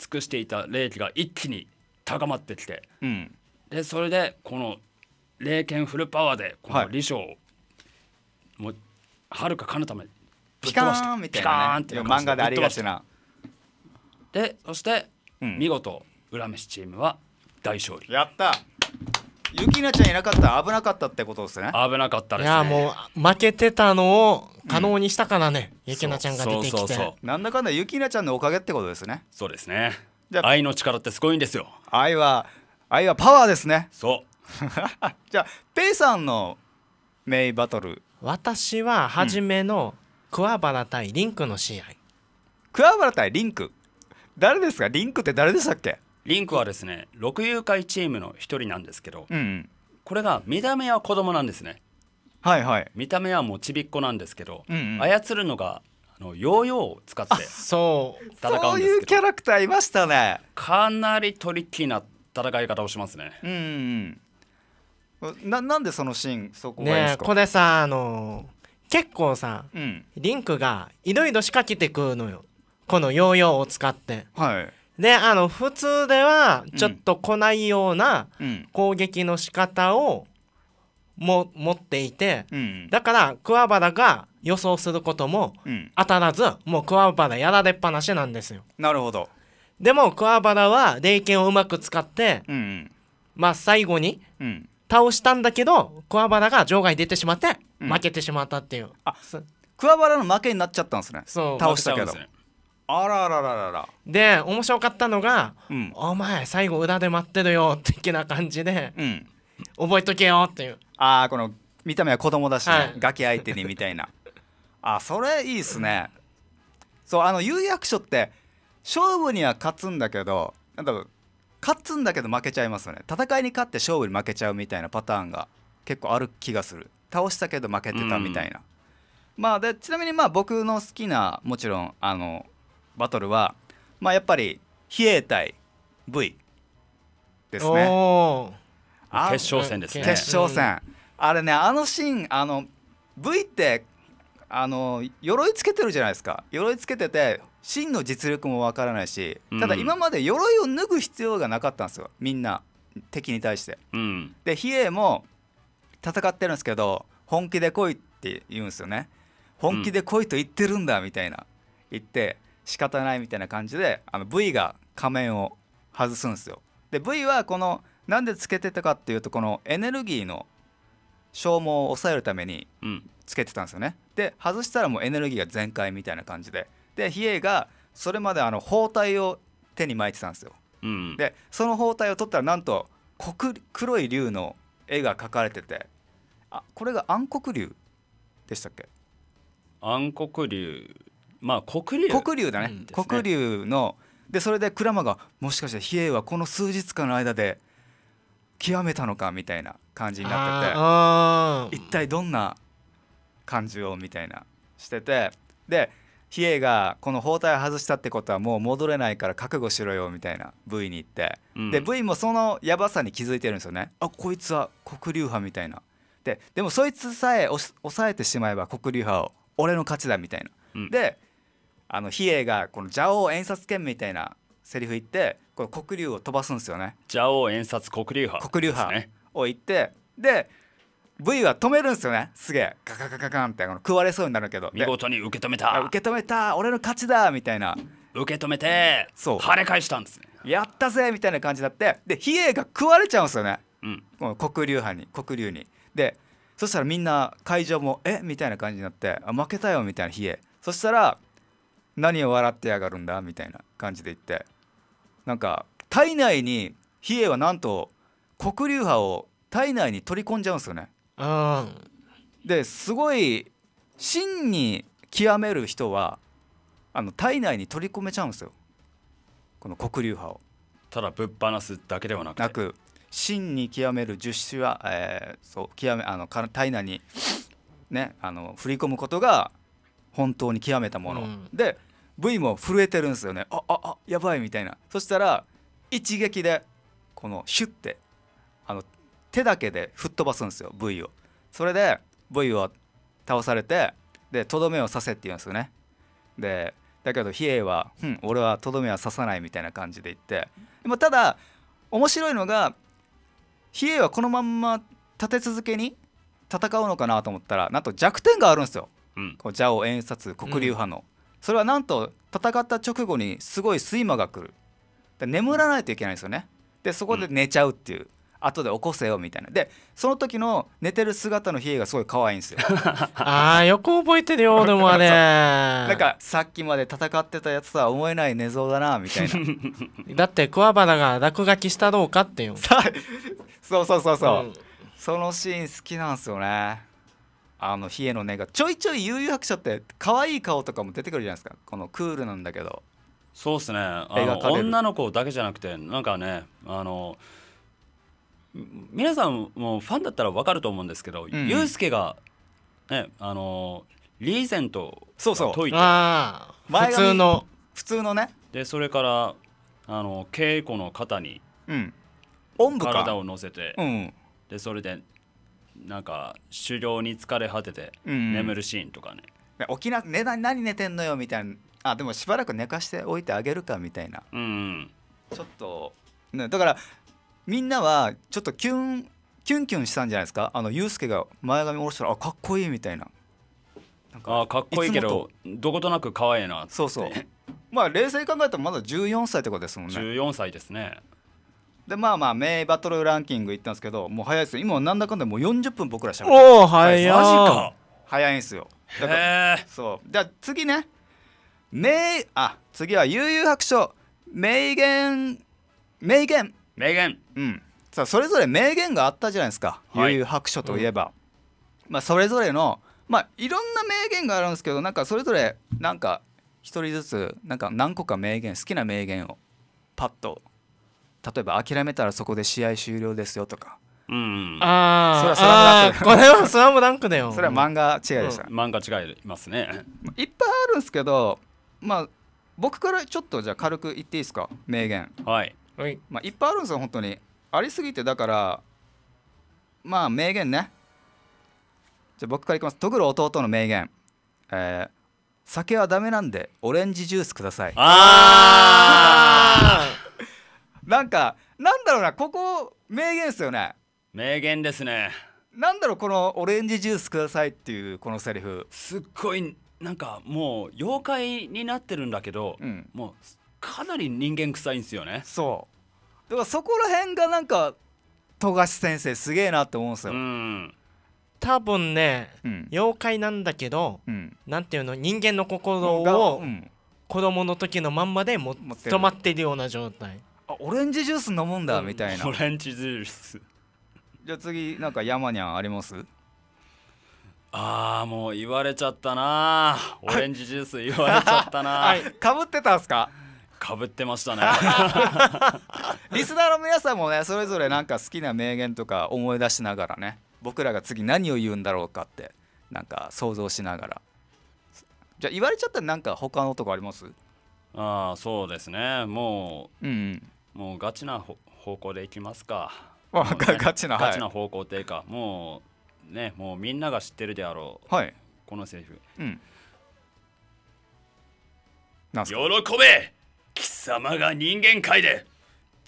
Speaker 2: くしていた霊気が一気に高まってきて、うん、でそれでこの霊剣フルパワーでこの李翔を、はい、もうはるか彼方までピカーンみたいな、ね、ピカーンって漫画でありがちなでそして、うん、見事
Speaker 1: 浦飯チームは大勝利やったゆきなちゃんいなかったら危なかったってことですね危なかったです、ね、いやも
Speaker 3: う負けてたのを可能にしたからね、うん、ゆきなちゃんが出てきて
Speaker 1: なんだかんだゆきなちゃんのおかげってことですねそうですねじゃ愛の力ってすごいんですよ愛は愛はパワーですねそう じゃあペイ
Speaker 3: さんのメイバトル私は初めの、うん桑原対リンクの試合桑原対リンク誰ですかリンクって誰でしたっけ
Speaker 2: リンクはですね六友会チームの一人なんですけど、うんうん、これが見た目は子供なんですねはいはい見た目はもうちびっこなんですけど、うんうん、操るのがあのヨーヨーを使ってそうそういうキャラクターいましたねかなりトリッキーな戦い方をしますね
Speaker 3: うん、うん、ななんでそのシーン
Speaker 1: そこがいいですか、ね、こ
Speaker 3: れさあのー結構さ、うん、リンクがいろいろ仕掛けてくるのよこのヨーヨーを使って。はいであの普通ではちょっと来ないような攻撃の仕方をも持っていて、うん、だから桑原が予想することも当たらず、もう桑原やられっぱなしなんですよ。なるほどでも桑原は霊剣をうまく使って、うんうん、まあ最後に倒したんだけど桑原が場外出てしまって負けてしまったっていう、うん、あ桑原の負けになっちゃったんですねそう倒したけど、ね、
Speaker 1: あらあらららら
Speaker 3: で面白かったのが、うん、お前最後裏で待ってるよ」的な感じで、うん、覚えとけよっていう
Speaker 1: ああこの見た目は子供だし、ね、はい、ガキ相手にみたいなあそれいいっすねそうあの有役所って勝負には勝つんだけどなんだろう勝つんだけど負けちゃいますよね戦いに勝って勝負に負けちゃうみたいなパターンが結構ある気がする倒したけど負けてたみたいな、うん、まあでちなみにまあ僕の好きなもちろんあのバトルは、まあ、やっぱり比叡対 V
Speaker 3: ですね決勝戦ですね決勝戦、
Speaker 1: うん、あれねあのシーンあの V ってあの鎧つけてるじゃないですか鎧つけてて真の実力もわからないしただ今まで鎧を脱ぐ必要がなかったんですよみんな敵に対して、うん、で比叡も戦ってるんですけど本気で来いって言うんですよね本気で来いと言ってるんだみたいな、言って仕方ないみたいな感じであの V が仮面を外すんですよで V はこのなんでつけてたかっていうとこのエネルギーの消耗を抑えるためにつけてたんですよね、で外したらもうエネルギーが全開みたいな感じでで比叡がそれまであの包帯を手に巻いてたんですよ、うん、でその包帯を取ったらなんと黒黒い竜の絵が描かれててあこれが暗黒竜でしたっけ暗黒竜まあ黒竜黒竜だねうんね、黒竜のでそれで鞍馬がもしかして比叡はこの数日間の間で極めたのかみたいな感じになってて一体どんな感じをみたいなしててで比叡がこの包帯を外したってことはもう戻れないから覚悟しろよみたいな V に行って、うん、で V もそのやばさに気づいてるんですよねあこいつは黒竜派みたいなででもそいつさえ抑えてしまえば黒竜派を俺の勝ちだみたいな、うん、であの比叡がこの蛇王演殺剣みたいなセリフ言ってこれ黒竜を飛ばすんですよね蛇王演殺黒竜派黒竜派を言ってで V は止めるんですよねすげえガガガガガンってあの食われそうになるけど見事に受け止めた受け止めた俺の勝ちだみたいな受け止めてそう跳ね返したんです、やったぜみたいな感じになってで比叡が食われちゃうんですよね、うん、この黒竜派に黒竜にでそしたらみんな会場も「えみたいな感じになって「あ負けたよ」みたいな比叡そしたら「何を笑ってやがるんだ」みたいな感じで言ってなんか体内に比叡はなんと黒竜派を体内に取り込んじゃうんですよねですごい真に極める人はあの体内に取り込めちゃうんですよこの黒竜派をただぶっ放すだけではなくなく真に極める樹脂は、えー、そう極めあの体内にねあの振り込むことが本当に極めたもの、うん、で V も震えてるんですよねあああやばいみたいなそしたら一撃でこのシュッてあの手だけで吹っ飛ばすんですよ V をそれで V を倒されてでとどめを刺せって言うんですよねでだけど比叡は「うん俺はとどめは刺さない」みたいな感じで言ってでもただ面白いのが比叡はこのまんま立て続けに戦うのかなと思ったらなんと弱点があるんですよ、うん、こう蛇を演殺黒竜派の、うん、それはなんと戦った直後にすごい睡魔が来る眠らないといけないんですよねでそこで寝ちゃうっていう、うん後で起こせよみたいなでその時の寝てる姿の冷えがすごい可愛いんですよ
Speaker 3: あーよく覚えてるよでもあれ なんか
Speaker 1: さっきまで戦ってたやつとは思えない寝相だなみたいな
Speaker 3: だって桑原が落書きしたどうかって
Speaker 1: よそうそうそうそう、うん、そのシーン好きなんですよねあの冷えの根がちょいちょい悠々白書って可愛い顔とかも出てくるじゃないですかこのクールなんだけどそうっすねあの女の子だけじゃなくてな
Speaker 2: んかねあの皆さんもファンだったら分かると思うんですけど、うん、ユースケが、ね、あのリーゼントそうそう解いて普
Speaker 1: 通の普通のね
Speaker 2: でそれからあの稽古の肩に、うん、体を乗せて、うん、でそれでな
Speaker 1: んか狩猟に疲れ果てて眠るシーンとかね、うん、起きな何寝てんのよみたいなあでもしばらく寝かしておいてあげるかみたいな、うん、ちょっと、ね、だからみんなはちょっとキュンキュンキュンしたんじゃないですかあのユースケが前髪下ろしたらあかっこいいみたいななんかあかっこいいけどどことなく可愛いなそうそう まあ冷静に考えたらまだ14歳ってことですもんね14歳ですねでまあまあ名バトルランキングいったんですけどもう早いです今なんだかんだもう40分僕らしゃべっておお早いマジか早いんすよへえそうじゃあ次ね名あ次は悠々白書名言名言名言うんさあそれぞれ名言があったじゃないですか悠々、白書といえば、うん、まあそれぞれのまあいろんな名言があるんですけどなんかそれぞれなんか一人ずつなんか何個か名言好きな名言をパッと例えば諦めたらそこで試合終了ですよとかうん、あそれはスラムダンクこれはスラムダンクだよ それは漫画違いでした、うん、漫画違いますねいっぱいあるんですけどまあ僕からちょっとじゃあ軽く言っていいですか名言はいはい、まあ、いっぱいあるんですよ本当にありすぎてだからまあ名言ねじゃ僕からいきますトグロ弟の名言えー、酒はダメなんでオレンジジュースくださいあー なんかなんだろうなここ名言ですよね名言ですねなんだろうこのオレンジジュースくださいっていうこのセリフすっごいなんかもう妖
Speaker 2: 怪になってるんだけど、うん、もうかなり人間臭いんですよねそ
Speaker 3: うだからそこら辺がなんか
Speaker 1: 富樫先生すげえなって思うんで
Speaker 3: すよ、多分ね、うん、妖怪なんだけど、うん、なんていうの人間の心を子供の時のまんまでも止まってるような状態あオレン
Speaker 1: ジジュース飲むんだみたいな、オレンジジュースじゃあ次なんか山にゃんありますあーもう言われちゃったなオレンジジュース言
Speaker 2: われちゃったな
Speaker 1: かぶはい、ってたんすかかぶってましたね リスナーの皆さんもねそれぞれなんか好きな名言とか思い出しながらね僕らが次何を言うんだろうかってなんか想像しながらじゃあ言われちゃったらなんか他のとこありますああそうですねもう、うん、もうガ
Speaker 2: チな方向でいきますか、ね、ガチな、ガチな方向っていうか、もうねもうみんなが知ってるであろう、はい、このセリフ、うん、喜べ貴様が人間界で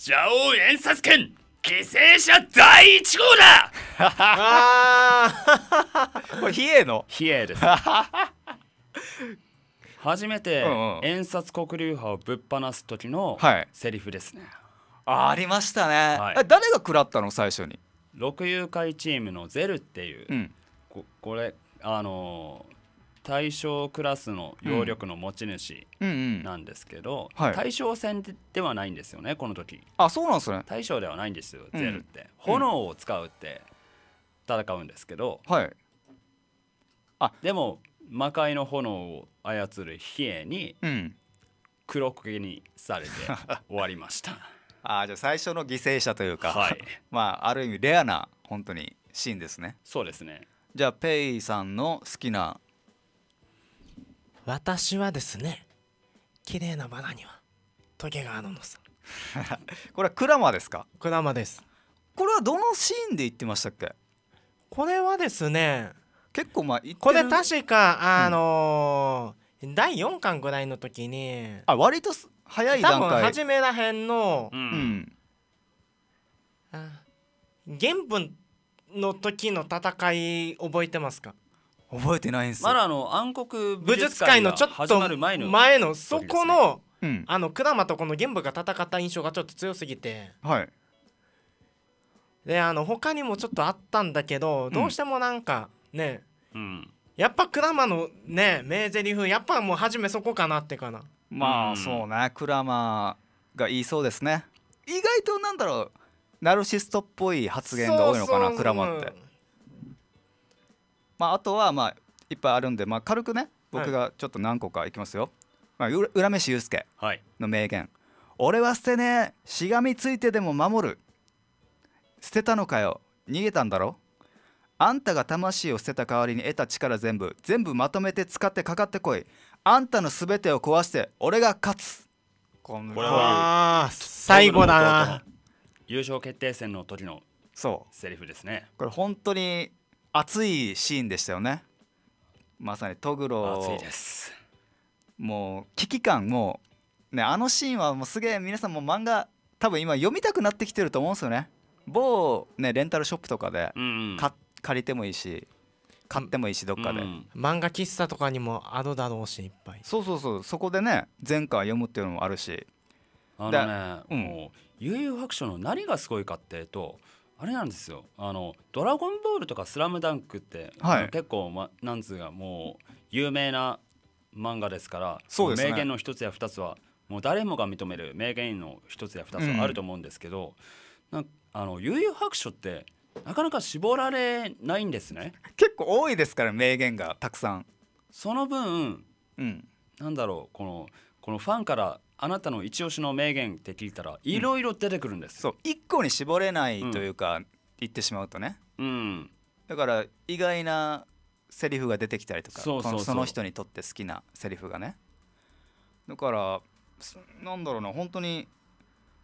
Speaker 2: 蛇王演殺権犠牲者第一号だ
Speaker 1: これ比叡の比叡です
Speaker 2: 初めて演殺黒竜派をぶっ放す時のセリフですね、
Speaker 1: はい、ありましたね、はい、誰が食らったの最初に
Speaker 2: 六遊会チームのゼルっていう、うん、ここれあの大正クラスの揚力の持ち主なんですけど、うんうんはい、大将戦ではないんですよねこの時あそうなんですね大将ではないんですよ、ゼルって、炎を使うって戦うんですけど、はい、あでも魔界の炎を操る比
Speaker 1: 叡に黒焦げにされて終わりました あじゃあ最初の犠牲者というか、はい、まあある意味レアな本当にシーンですねそうですねじゃあペイさんの好きな
Speaker 3: 私はですね綺麗なバラにはトゲがあるのさ
Speaker 1: これは
Speaker 3: クラマですかクラマですこれはどのシーンで言ってましたっけこれはですね結構まあこれ確かあのーうん、第4巻ぐらいの時にあ割と早い段階多分初めらへんの、うん、原文の時の戦い覚えてますか
Speaker 1: 覚えてないんすまだあの
Speaker 3: 暗黒武術界のちょっと前の前のそこの、うん、あの鞍馬とこの玄武が戦った印象がちょっと強すぎてはいであの他にもちょっとあったんだけどどうしてもなんかね、うん、やっぱ鞍馬のね名リフやっぱもう初めそこかなってかな
Speaker 1: まあ、そうね鞍馬が言いそうですね
Speaker 3: 意外となんだろう
Speaker 1: ナルシストっぽい発言が多いのかな鞍馬って。まあ、あとはまあいっぱいあるんで、まあ、軽くね僕がちょっと何個かいきますよ、まあ、浦飯祐介の名言、はい、俺は捨てねえしがみついてでも守る捨てたのかよ逃げたんだろあんたが魂を捨てた代わりに得た力全部全部まとめて使ってかかってこいあんたの全てを壊して俺が勝つこれは最後だな優勝決定戦の時のセリフですねこれ本当に熱いシーンでしたよねまさにトグロもう危機感もうねあのシーンはもうすげえ皆さんも漫画多分今読みたくなってきてると思うんですよね某ねレンタルショップとかで、うんうん、借りてもいいし買ってもいいしどっかで、うん、
Speaker 3: 漫画喫茶とかにもあのだろうしいっぱいそう
Speaker 1: そうそうそこでね前回読むっていうのもあるしあのね、うん、
Speaker 3: もう悠
Speaker 1: 々白書の何がすごいかってえうとあれなんですよあの「ドラゴンボール」とか「スラムダ
Speaker 2: ンクって、はい、結構、ま、なんつうかもう有名な漫画ですからそうです、ね、名言の一つや二つはもう誰もが認める名言の一つや二つはあると思うんですけど、うん、なんあの悠々白書ってなかなか絞られないんですね結構多いですから名言がたくさんその分、うん、なんだろうこのこのファンからあなたの一押しの名言って聞いたらいろいろ出てくる
Speaker 1: んです、うん、そう一個に絞れないというか、うん、言ってしまうとね、うん、だから意外なセリフが出てきたりとかその人にとって好きなセリフがねだからなんだろうな本当に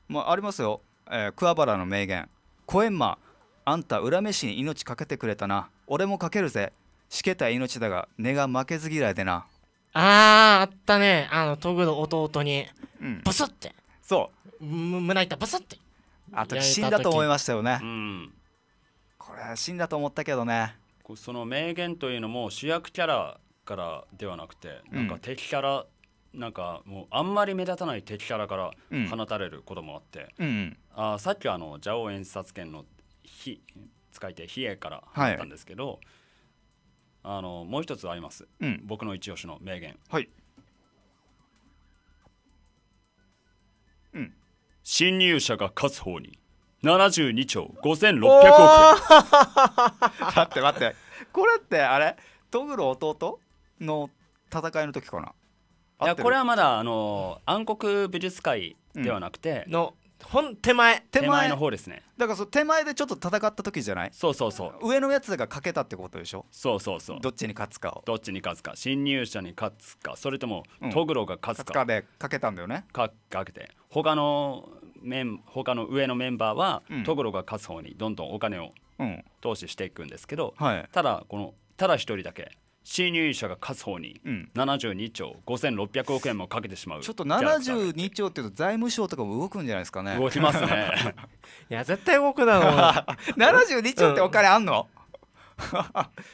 Speaker 1: まあありますよ、えー、桑原の名言「コエンマあんた恨めしに命かけてくれたな俺もかけるぜしけた命だが根が負けず嫌いでな」
Speaker 3: あああったねあのトグの弟にうんブスってそう胸板ブスってあと死んだと思いま
Speaker 1: したよね、うん、これ死んだと思ったけどね
Speaker 2: その名言というのも主役キャラからではなくて、なんか敵キャラ、うん、なんかもうあんまり目立たない敵キャラから放たれることもあって、うんあさっきあの蛇王演説権の火使い手比叡からあったんですけど、はいあのもう一つあります、うん、僕の一押しの名言はいうん侵入者が勝つ方に72兆5600億円 待って待って
Speaker 1: これってあれトグロ弟の戦いの時かないやこれはまだあの
Speaker 2: 暗黒美術界ではなく
Speaker 1: て、うん、のほん手前手前の方ですねだからそ手前でちょっと戦った時じゃないそうそうそう上のやつがかけた
Speaker 2: ってことでしょそうそうそうどっちに勝つかをどっちに勝つか侵入者に勝つかそれともトグロが勝つか、うん、勝つかでかけたんだよねかかけて他のメン他の上のメンバーは、うん、トグロが勝つ方にどんどんお金を投資していくんですけど、うんはい、ただこのただ一人だけ侵入者が勝つ方に72兆5600億円もかけてしまう、ちょっと72
Speaker 1: 兆っていうと財務省とかも動くんじゃないですかね動きますね いや絶対動くだろう72 兆ってお金あんの、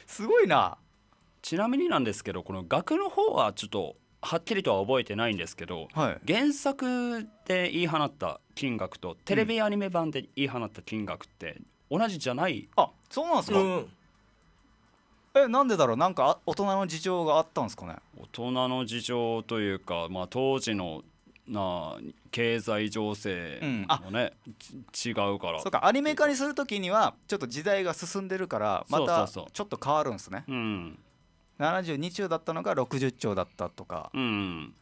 Speaker 2: すごいなちなみになんですけどこの額の方はちょっとはっきりとは覚えてないんですけど、はい、原作で言い放った金額とテレビアニメ版で言い放った金額って同じじゃない、うん、あそうなんですか、うんえなんでだろうなんか大人の事情があったんですかね大人の事情というか、まあ、当時のな経済情勢もね、違うからそう
Speaker 1: かアニメ化にする時にはちょっと時代が進んでるからまたちょっと変わるんですねそうそうそう、うん、72兆だったのが60兆だったとか、
Speaker 3: うん、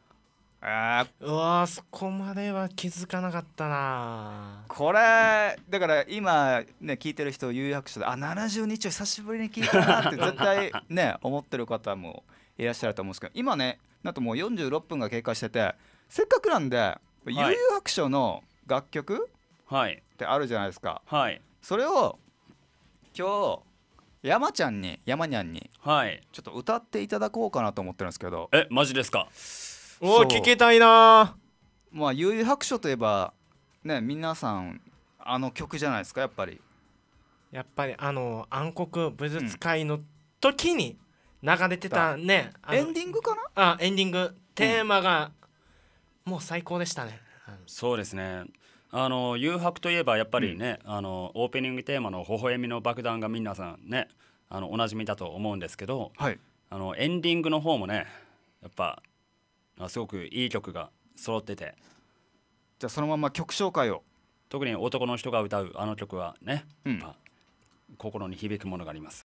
Speaker 3: あうわそこまでは気づかなかったな
Speaker 1: これだから今ね聞いてる人有楽者であ7日を久しぶりに聞いたなって絶対ね思ってる方もいらっしゃると思うんですけど今ねなんともう46分が経過しててせっかくなんで有楽者の楽曲、はい、ってあるじゃないですか、はい、それを今日山ちゃんに山にゃんに、はい、ちょっと歌っていただこうかなと思ってるんですけどえマジですかおお聞きたいなまあ幽遊白書といえばね皆さんあの曲じゃないですかやっぱり
Speaker 3: やっぱりあの暗黒武術会の時に流れてたね、うん、エンディングかなあエンディングテーマが、もう最高でしたね、
Speaker 2: うん、そうですねあの誘白といえばやっぱりね、あのオープニングテーマの「微笑みの爆弾」が皆さんねあのおなじみだと思うんですけど、はい、あのエンディングの方もねやっぱあすごくいい曲が揃っててじゃあそのまま曲紹介を特に
Speaker 1: 男の人が歌うあの曲はね、うん、心に響くものがあります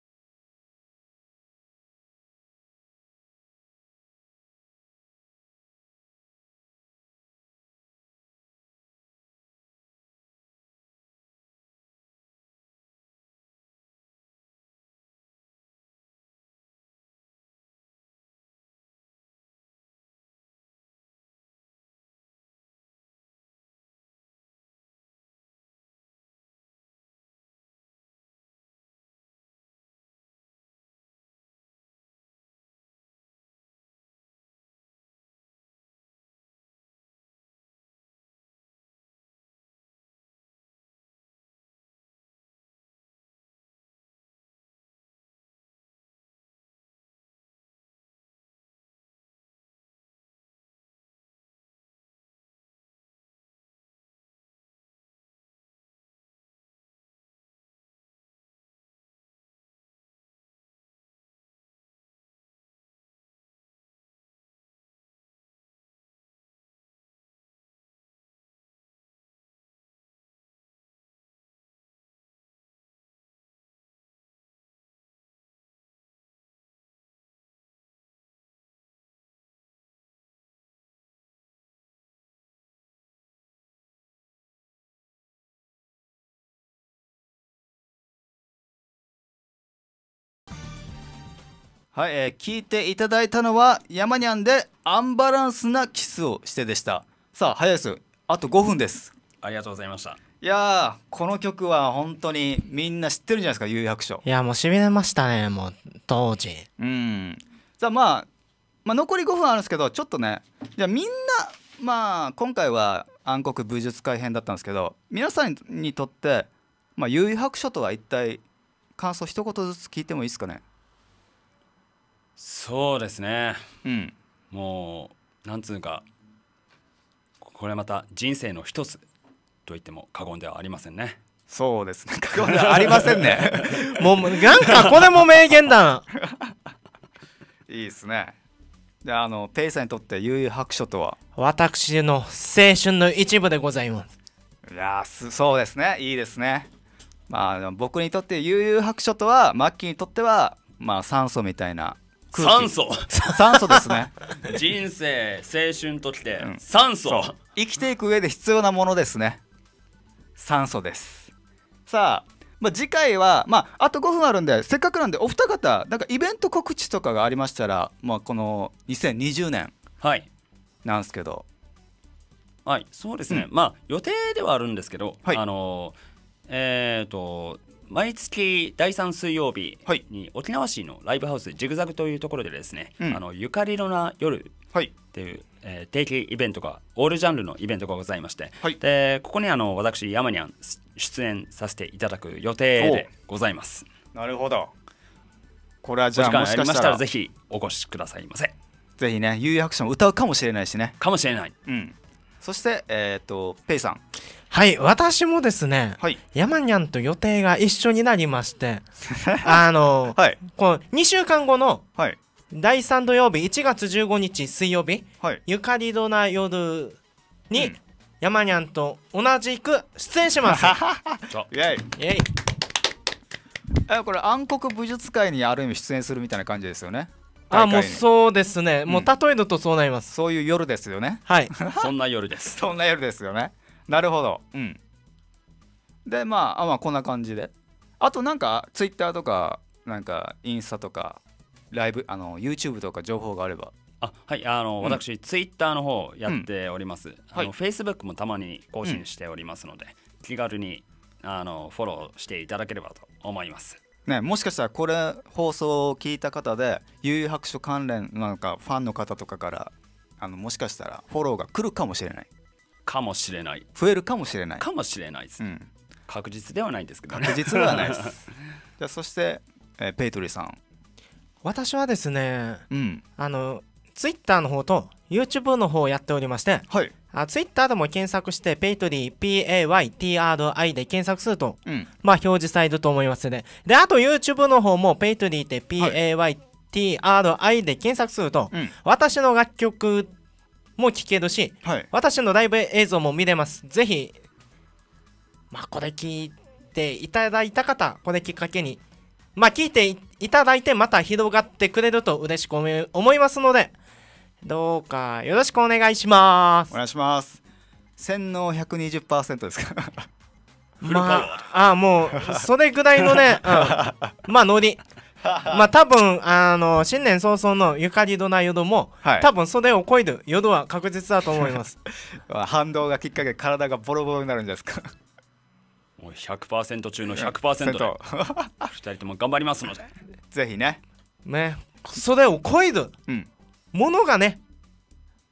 Speaker 1: はい、えー、聞いていただいたのは山にゃんでアンバランスなキスをしてでしたさあ早いですあと5分ですありがとうございましたいやこの曲は本当にみんな知ってるんじゃないですか有役所
Speaker 3: いやもうしびれましたねもう当時うん
Speaker 1: さあ、まあ、まあ残り5分あるんですけどちょっとねじゃみんなまあ今回は暗黒武術改編だったんですけど皆さんにとって、まあ、有白書とは一体感想一言ずつ聞いてもいいですかね
Speaker 2: そうですね、うん、もうなんつうかこれまた人生の一つと言っても過言で
Speaker 1: はありませんねそうですね 過言ではありませんね もうなんかこれも名言だ いいですねじゃああのペイさんにとって悠々白書とは
Speaker 3: 私の青春の一部でございます
Speaker 1: いやそうですねいいですねまあ僕にとって悠々白書とはマッキーにとってはまあ酸素みたいな空気酸素酸素ですね
Speaker 2: 人生青春ときて、うん、酸素
Speaker 1: 生きていく上で必要なものですね酸素ですさあまあ、次回は、まあ、あと5分あるんでせっかくなんでお二方なんかイベント告知とかがありましたら、まあ、この2020年なんですけど、はい、はい、そうですね、うん、まあ予定ではあるんですけど、はい、あ
Speaker 2: のー、えっ、ー、と毎月第3水曜日に沖縄市のライブハウスジグザグというところでですね、うん、あのゆかりのな夜っていう、はい、え定期イベントがオールジャンルのイベントがございまして、はい、でここにあの私ヤマニャン出演させていただく予定でございます
Speaker 1: なるほどこれはじゃあもしましたらぜひお越しくださいませぜひね「有役者も歌うかもしれ
Speaker 3: ないしねかもしれない、うん、そし
Speaker 1: て、えーとペイさん
Speaker 3: はい私もですね、はい、山にゃんと予定が一緒になりまして あの、はい、この2週間後の、はい、第3土曜日1月15日水曜日、はい、ゆかりどな夜に、うん、山にゃんと同じく出演します イエイイエイえこれ暗黒武術界に
Speaker 1: ある意味出演するみたいな感じですよねあもうそうです
Speaker 3: ね、うん、もう例えるとそうなりますそういう
Speaker 1: 夜ですよねはい そんな夜ですそんな夜ですよねなるほどうんでまああまあこんな感じであとなんか Twitter とかなんかインスタとかライブあの YouTube とか情報があればあはいあの、うん私ツイ
Speaker 2: ッターの方やっております、あはいのフェイスブックもたまに更新しておりますので、気軽にあのフォローしていただければと思います
Speaker 1: ね、もしかしたらこれ放送を聞いた方で悠白書関連なんかファンの方とかからあのもしかしたらフォローが来るかもしれないかもしれない増えるかもしれないかもしれないです、うん、確実ではないんですけど、ね、確実ではないです じゃあそして、えー、ペイトリーさ
Speaker 3: ん私はですね、うん、あのツイッターの方と YouTube の方をやっておりまして、はい、あツイッターでも検索してペイトリー PAYTRI で検索すると、うん、まあ表示されると思いますね、でであと YouTube の方もペイトリーって PAYTRI で検索すると、はいうん、私の楽曲も聞けるし、はい、私のライブ映像も見れますぜひ、まあ、これ聞いていただいた方これきっかけにまあ聞いていただいてまた広がってくれると嬉しく思いますのでどうかよろしくお願いしますお願いします洗脳120%ですか まあ、あもうそれぐらいのね、うん、まあノリ まあ多分あの新年早々のゆかりどなども、はい、多分袖をこいでどは確実だと思います 反動がきっかけ体がボロボロになるんですか
Speaker 1: もう100%中の
Speaker 2: 100%で
Speaker 1: 2人とも頑張りますので ぜひね
Speaker 3: ね袖をこいで、ものがね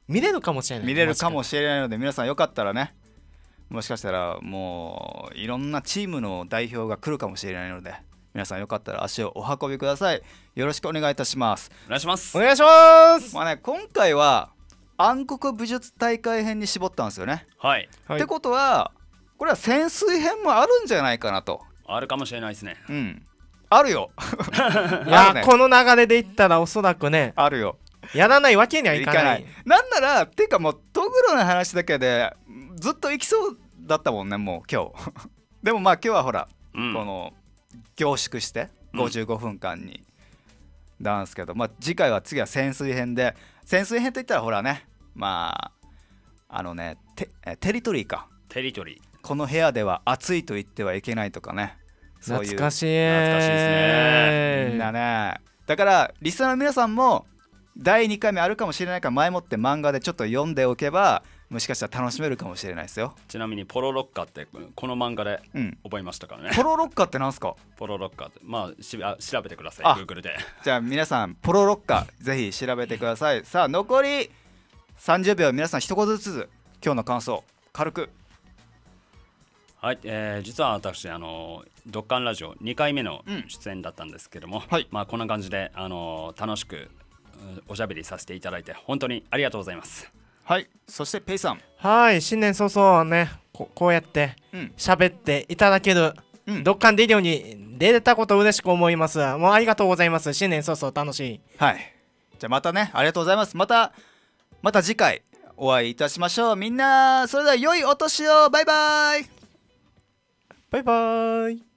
Speaker 3: 見れるかもしれない見れる
Speaker 1: かもしれないので皆さんよかったらねもしかしたらもういろんなチームの代表が来るかもしれないので皆さんよかったら足をお運びくださいよろしくお願いいたしますお願いしますお願いしますまあね今回は暗黒武術大会編に絞ったんですよねはいってことはこれは潜水
Speaker 3: 編もあるんじゃないかなと
Speaker 1: あるかもしれないですねうんあるよ い
Speaker 3: や、この流れでいったらおそらくねあるよやらないわけにはいかない
Speaker 1: なんならっていうかもうトグロの話だけでずっといきそうだったもんねもう今日 でもまあ今日はほら、うん、この凝縮して55分間に、うん、なんですけど、まあ、次回は次は潜水編で潜水編といったらほらねまああのねテテリトリーかテリトリーこの部屋では暑いと言ってはいけないとかね
Speaker 3: そういう懐かしい懐かしいですねみんな
Speaker 1: ねだからリスナーの皆さんも第2回目あるかもしれないから前もって漫画でちょっと読んでおけばもしかしたら楽しめるかもしれないですよ
Speaker 2: ちなみにポロロッカーってこの漫
Speaker 1: 画で覚えましたからね、うん、ポロロッカーってなんすかポロロッカーってまあしあ調べてくださいグーグルでじゃあ皆さんポロロッカーぜひ調べてくださいさあ残り30秒皆さん一言ずつ今日の感想軽くはい、
Speaker 2: えー、実は私あの「ドッカンラジオ」2回目の出演だったんですけども、うんはい、まあ、こんな感じであの楽しくおしゃべりさせていただいて本当にありがとうございます。
Speaker 1: はいそしてペイさん
Speaker 3: はい新年早々ねここうやって喋っていただける、うん、読感できるように出れたこと嬉しく思いますもうありがとうございます新年早々楽しいはいじゃあまたねありがとうございますまたまた次回
Speaker 1: お会いいたしましょうみんなそれでは良いお年をバイバイ
Speaker 3: バイバイ